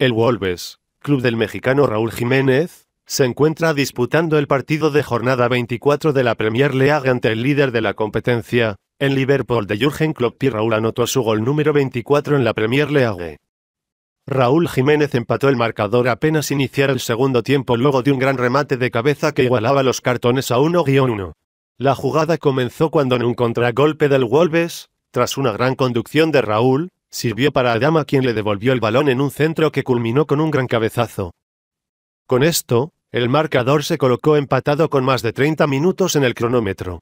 El Wolves, club del mexicano Raúl Jiménez, se encuentra disputando el partido de jornada 24 de la Premier League ante el líder de la competencia. En Liverpool de Jürgen Klopp y Raúl anotó su gol número 24 en la Premier League. Raúl Jiménez empató el marcador apenas iniciar el segundo tiempo luego de un gran remate de cabeza que igualaba los cartones a 1-1. La jugada comenzó cuando en un contragolpe del Wolves, tras una gran conducción de Raúl, sirvió para Adama quien le devolvió el balón en un centro que culminó con un gran cabezazo. Con esto, el marcador se colocó empatado con más de 30 minutos en el cronómetro.